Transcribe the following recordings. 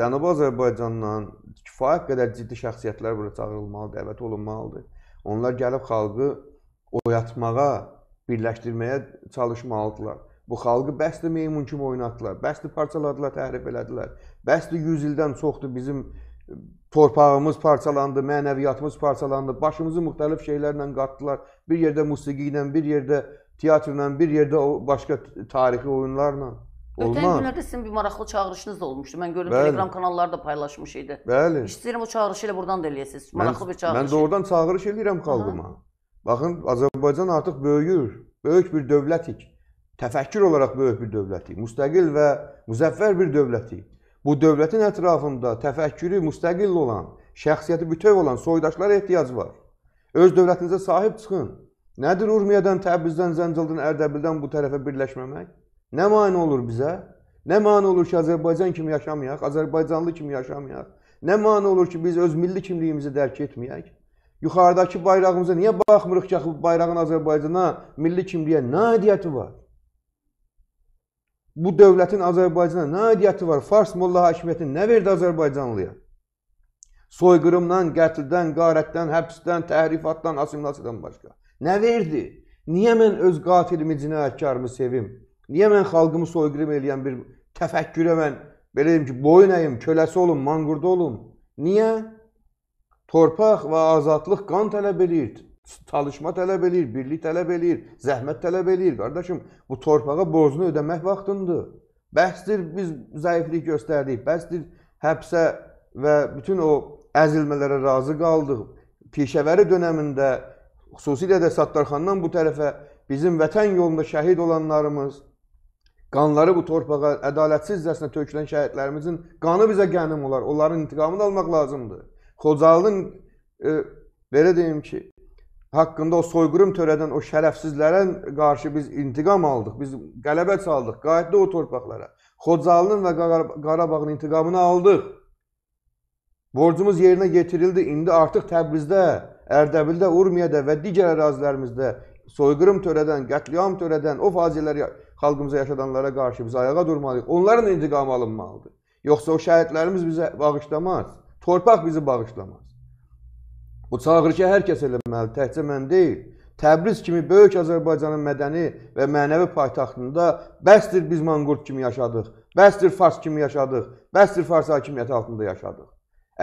Cənubi Azərbaycandan kifayət qədər ciddi şəxsiyyətlər bura çağırılmalı, dəvət olunmalıdır. Onlar gəlib xalqı oyatmağa, birləşdirməyə çalışmalıdırlar. Bu xalqı bəsdir meymun kimi oynatdılar, bəsdir parçaladılar, təhrif elədilər. Bəsdir 100 ildən çoxdur bizim e, torpağımız parçalandı, mənəviyyatımız parçalandı, başımızı müxtəlif şeylərlə qatdılar. Bir yerdə musiqi ilə, bir yerdə teatrla, bir yerdə başqa tarixi oyunlarla. Olmaz. Ötən günlərdə sizin bir maraqlı çağırışınız da olmuşdu. Mən gördüm Bəli. Telegram kanalları da paylaşmış idi. Bəli. İstəyirəm o çağırışı ilə buradan da eləyəsiniz. Maraqlı mən, bir çağırış. Mən doğrudan çağırış eləyirəm xalqıma. Baxın, Azərbaycan artıq böyüyür. Böyük bir dövlətik. Təfəkkür olaraq böyük bir dövlətik. Müstəqil və müzəffər bir dövlətik. Bu dövlətin ətrafında təfəkkürü müstəqil olan, şəxsiyyəti bütöv olan soydaşlara ehtiyac var. Öz dövlətinizə sahib çıxın. Nədir Urmiyadan, Təbrizdən, Zəncildən, Ərdəbildən bu tərəfə birləşməmək? Nə mane olur bizə? Nə mane olur ki, Azərbaycan kimi yaşamayaq, Azərbaycanlı kimi yaşamayaq? Nə mane olur ki, biz öz milli kimliyimizi dərk etməyək? Yuxarıdakı bayrağımıza niyə baxmırıq ki, bu bayrağın Azərbaycana, milli kimliyə nə aidiyyəti var? Bu dövlətin Azərbaycana nə aidiyyəti var? Fars Molla hakimiyyəti nə verdi Azərbaycanlıya? Soyqırımdan, qətldən, qarətdən, həbsdən, təhrifatdan, asimilasyadan başqa. Nə verdi? Niyə mən öz qatilimi, cinayətkarımı sevim? Niyə mən xalqımı soyqırım eləyən bir təfəkkürə mən belə deyim ki, boyun əyim, köləsi olum, manqurda olum? Niyə? Torpaq və azadlıq qan tələb eləyir, çalışma tələb eləyir, birlik tələb eləyir, zəhmət tələb eləyir. Qardaşım, bu torpağa borcunu ödəmək vaxtındır. Bəsdir biz zəiflik göstərdik, bəsdir həbsə və bütün o əzilmələrə razı qaldıq. Pişəvəri dönəmində xüsusilə də Sattarxandan bu tərəfə bizim vətən yolunda şəhid olanlarımız, Qanları bu torpağa ədalətsizcəsinə tökülən şəhidlərimizin qanı bizə qənim olar. Onların intiqamını almaq lazımdır. Xocalının e, belə deyim ki, haqqında o soyqırım törədən o şərəfsizlərə qarşı biz intiqam aldıq. Biz qələbə çaldıq, qayıtdıq o torpaqlara. Xocalının və Qarabağın intiqamını aldıq. Borcumuz yerinə yetirildi. İndi artıq Təbrizdə, Ərdəbildə, Urmiyədə və digər ərazilərimizdə soyqırım törədən, qətliam törədən, o faciələri xalqımıza yaşadanlara qarşı biz ayağa durmalıyıq. Onların intiqamı alınmalıdır. Yoxsa o şəhidlərimiz bizi bağışlamaz. Torpaq bizi bağışlamaz. Bu çağırışı hər kəs eləməli, təkcə mən deyil. Təbriz kimi böyük Azərbaycanın mədəni və mənəvi paytaxtında bəsdir biz manqurt kimi yaşadıq, bəsdir fars kimi yaşadıq, bəsdir fars hakimiyyəti altında yaşadıq.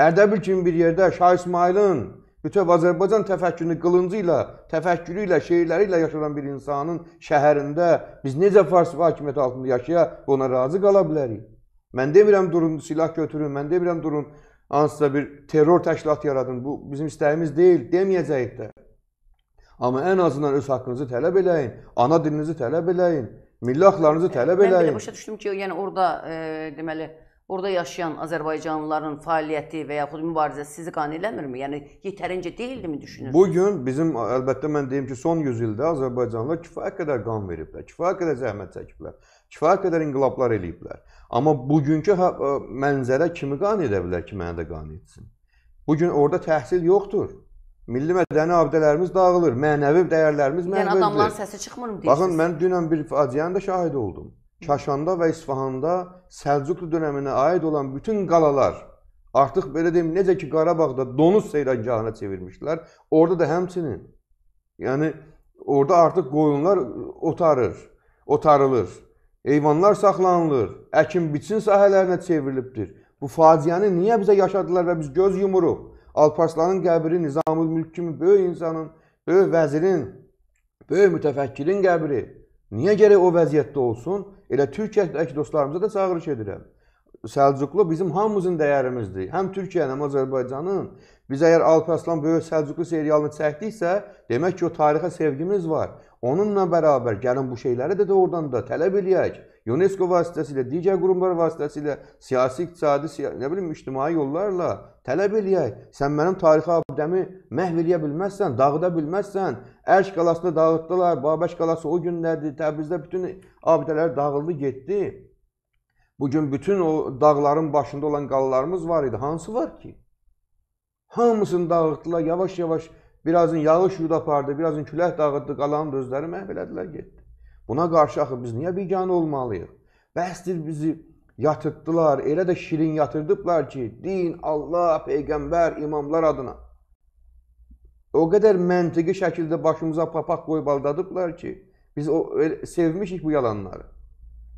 Ərdəbil kimi bir yerdə Şah İsmailin Bütöv Azərbaycan təfəkkürünü qılıncı ilə, təfəkkürü ilə, şeirləri ilə yaşayan bir insanın şəhərində biz necə fars hakimiyyəti altında yaşaya və ona razı qala bilərik? Mən demirəm durun silah götürün, mən demirəm durun hansısa bir terror təşkilatı yaradın. Bu bizim istəyimiz deyil, deməyəcəyik də. Amma ən azından öz haqqınızı tələb eləyin, ana dilinizi tələb eləyin, milli haqlarınızı tələb eləyin. Mən belə başa düşdüm ki, yəni orada e, deməli Orada yaşayan Azərbaycanlıların fəaliyyəti və yaxud mübarizəsi sizi qane eləmirmi? Yəni yetərincə deyildimi düşünürsünüz? Bu gün bizim əlbəttə mən deyim ki, son 100 ildə Azərbaycanlılar kifayət qədər qan veriblər, kifayət qədər zəhmət çəkiblər, kifayət qədər inqilablar eləyiblər. Amma bugünkü mənzərə kimi qane edə bilər ki, mənə də qane etsin? Bu gün orada təhsil yoxdur. Milli mədəni abidələrimiz dağılır, mənəvi dəyərlərimiz məhv edilir. Yəni adamların səsi çıxmır mı deyirsiniz? Baxın, mən dünən bir faciənin də şahidi oldum. Kaşanda və İsfahanda Səlcuqlu dönəminə aid olan bütün qalalar artıq belə deyim necə ki Qarabağda donuz seyrəngahına çevirmişlər, orada da həmçinin. Yəni orada artıq qoyunlar otarır, otarılır. Heyvanlar saxlanılır, əkin-biçin sahələrinə çevrilibdir. Bu faciəni niyə bizə yaşadılar və biz göz yumuruq? Alparslanın qəbri Nizamül Mülk kimi böyük insanın, böyük vəzirin, böyük mütəfəkkkirin qəbri Niyə gərək o vəziyyətdə olsun? Elə Türkiyədəki dostlarımıza da çağırış edirəm. Səlcuqlu bizim hamımızın dəyərimizdir. Həm Türkiyənin, həm Azərbaycanın. Biz əgər Alp Aslan böyük Səlcuqlu serialını çəkdiksə, demək ki, o tarixə sevgimiz var. Onunla bərabər gəlin bu şeyləri də, də oradan da tələb eləyək. UNESCO vasitəsilə, digər qurumlar vasitəsilə, siyasi, iqtisadi, siya nə bilim, ictimai yollarla tələb eləyək. Sən mənim tarixi abidəmi məhv eləyə bilməzsən, dağıda bilməzsən. Ərş qalasını dağıtdılar, Babək qalası o gündədir, Təbrizdə bütün abidələr dağıldı, getdi. Bugün bütün o dağların başında olan qalalarımız var idi. Hansı var ki? Hamısını dağıtdılar, yavaş-yavaş birazın yağış yudu apardı, birazın külək dağıtdı, qalanın özləri məhv elədilər, getdi. Buna qarşı axı biz niyə biganə olmalıyıq? Bəsdir bizi yatırtdılar, elə də şirin yatırdıblar ki, din, Allah, Peyğəmbər, imamlar adına. O qədər məntiqi şəkildə başımıza papaq qoyub aldadıblar ki, biz o, sevmişik bu yalanları.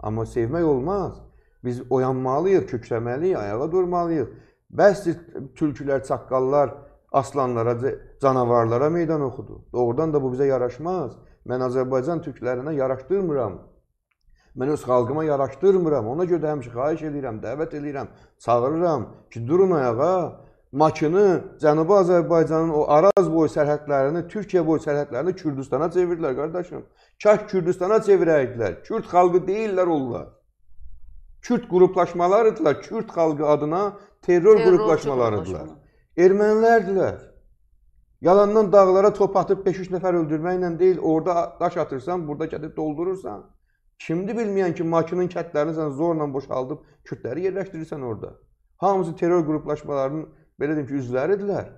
Amma sevmək olmaz. Biz oyanmalıyıq, kökləməliyik, ayağa durmalıyıq. Bəsdir tülkülər, çaqqallar, aslanlara, canavarlara meydan oxudu. Doğrudan da bu bizə yaraşmaz. Mən Azərbaycan türklərinə yaraşdırmıram. Mən öz xalqıma yaraşdırmıram. Ona görə də həmişə xahiş edirəm, dəvət edirəm, çağırıram ki, durun ayağa. Makını, Cənubi Azərbaycanın o Araz boyu sərhədlərini, Türkiyə boyu sərhədlərini Kürdistana çevirdilər, qardaşım. Kək Kürdistana çevirəydilər. Kürd xalqı deyillər onlar. Kürd qruplaşmalarıdırlar. Kürd xalqı adına terror, terror qruplaşmalarıdırlar. Ermənilərdilər. Yalandan dağlara top atıb 5-3 nəfər öldürməklə deyil, orada daş atırsan, burada gedib doldurursan. Kimdir bilməyən ki, Makının kətlərini sən zorla boşaldıb kütləri yerləşdirirsən orada. Hamısı terror qruplaşmalarının belə deyim ki, üzvləridirlər.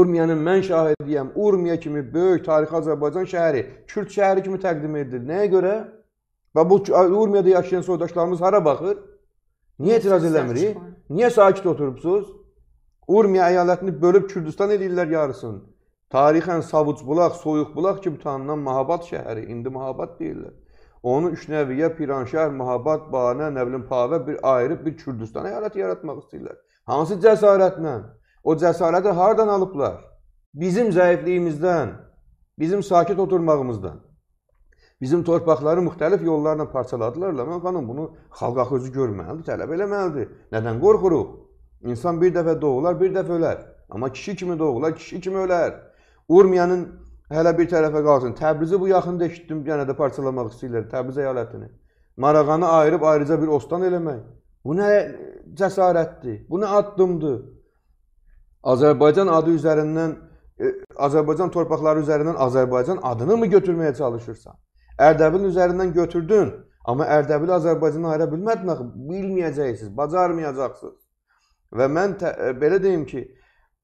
Urmiyanın mən şahidiyəm. Urmiya kimi böyük tarixi Azərbaycan şəhəri, Kürt şəhəri kimi təqdim edilir. Nəyə görə? Və bu Urmiyada yaşayan soydaşlarımız hara baxır? Niyə etiraz eləmirik? Niyə sakit oturubsuz? Urmiya əyalətini bölüb Kürdistan edirlər yarısını. Tarixən Savucbulaq, Soyuqbulaq kimi tanınan Mahabad şəhəri, indi Mahabad deyirlər. Onu Üçnəviyyə, Piranşəhr, Mahabad, Banə, nə bilim, Pavə bir ayırıb bir Kürdistan əyaləti yaratmaq istəyirlər. Hansı cəsarətlə? O cəsarəti hardan alıblar? Bizim zəifliyimizdən, bizim sakit oturmağımızdan. Bizim torpaqları müxtəlif yollarla parçaladılar. Ləman xanım bunu xalq axı özü görməlidir, tələb eləməlidir. Nədən qorxuruq? İnsan bir dəfə doğular, bir dəfə ölər. Amma kişi kimi doğular, kişi kimi ölər. Urmiyanın hələ bir tərəfə qalsın. Təbrizi bu yaxında eşitdim, yenə də parçalamaq istəyirlər Təbriz əyalətini. Marağanı ayırıb ayrıca bir ostan eləmək. Bu nə cəsarətdir? Bu nə addımdır? Azərbaycan adı üzərindən e, Azərbaycan torpaqları üzərindən Azərbaycan adını mı götürməyə çalışırsan? Ərdəbilin üzərindən götürdün, amma Ərdəbili Azərbaycana ayıra bilmədin axı. Bilməyəcəksiniz, bacarmayacaqsınız. Və mən tə, e, belə deyim ki,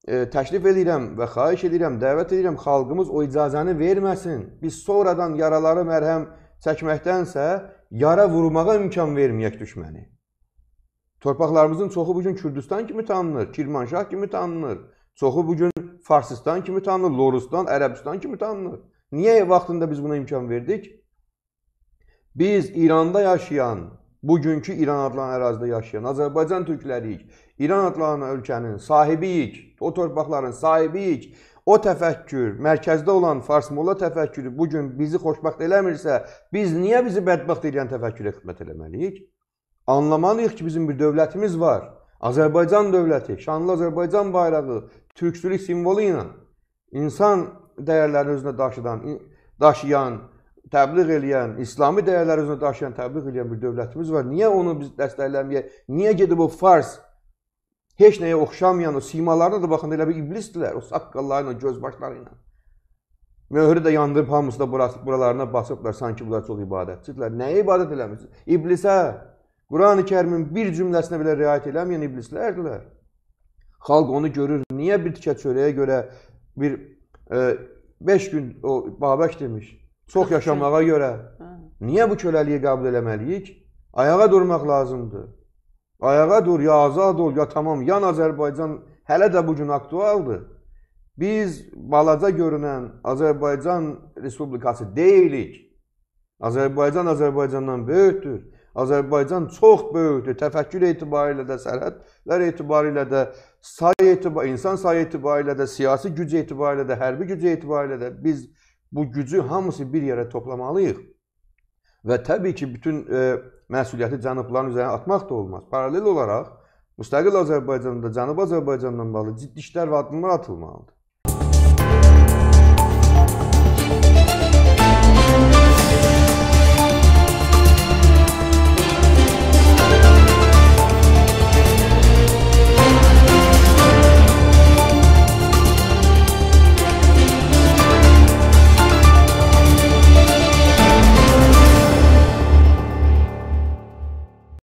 e, təklif edirəm və xahiş edirəm, dəvət edirəm xalqımız o icazəni verməsin. Biz sonradan yaraları mərhəm çəkməkdənsə yara vurmağa imkan verməyək düşməni. Torpaqlarımızın çoxu bu gün Kürdistan kimi tanınır, Kirmanşah kimi tanınır. Çoxu bu gün Farsistan kimi tanınır, Loristan, Ərəbistan kimi tanınır. Niyə vaxtında biz buna imkan verdik? Biz İranda yaşayan, bugünkü İran adlanan ərazidə yaşayan Azərbaycan türkləriyik. İran adlanan ölkənin sahibiyik, o torpaqların sahibiyik. O təfəkkür, mərkəzdə olan farsmola təfəkkürü bu gün bizi xoşbəxt eləmirsə, biz niyə bizi bədbəxt edən təfəkkürə xidmət eləməliyik? Anlamalıyıq ki, bizim bir dövlətimiz var. Azərbaycan dövləti, şanlı Azərbaycan bayrağı, türkçülük simvolu ilə insan dəyərlərini özünə daşıdan, daşıyan, təbliğ eləyən, İslami dəyərləri özünə daşıyan, təbliğ eləyən bir dövlətimiz var. Niyə onu biz dəstəkləməyək? Niyə gedib o fars heç nəyə oxşamayan o simalarına da baxın, elə bir iblisdirlər o saqqallarla, göz başları ilə. Möhrü də yandırıb hamısı da buralarına basıblar, sanki bunlar çox ibadətçidirlər. Nəyə ibadət eləmişsiniz? İblisə. Qurani-Kərimin bir cümləsinə belə riayət eləməyən iblislərdirlər. Xalq onu görür. Niyə bir tikə çörəyə görə bir 5 e, gün o Babək demiş, çox yaşamağa görə hə. niyə bu köləliyi qəbul eləməliyik? Ayağa durmaq lazımdır. Ayağa dur, ya azad ol, ya tamam. Yan Azərbaycan hələ də bugün aktualdır. Biz balaca görünən Azərbaycan Respublikası deyilik. Azərbaycan Azərbaycandan böyükdür. Azərbaycan çox böyükdür. Təfəkkür etibarilə də, sərhədlər etibarilə də, sayı etibar insan sayı etibarilə də, siyasi güc etibarilə də, hərbi güc etibarilə də biz bu gücü hamısı bir yerə toplamalıyıq. Və təbii ki, bütün e, məsuliyyəti cənubların üzərinə atmaq da olmaz. Paralel olaraq müstəqil Azərbaycanda Cənubi Azərbaycanla bağlı ciddi işlər və addımlar atılmalıdır.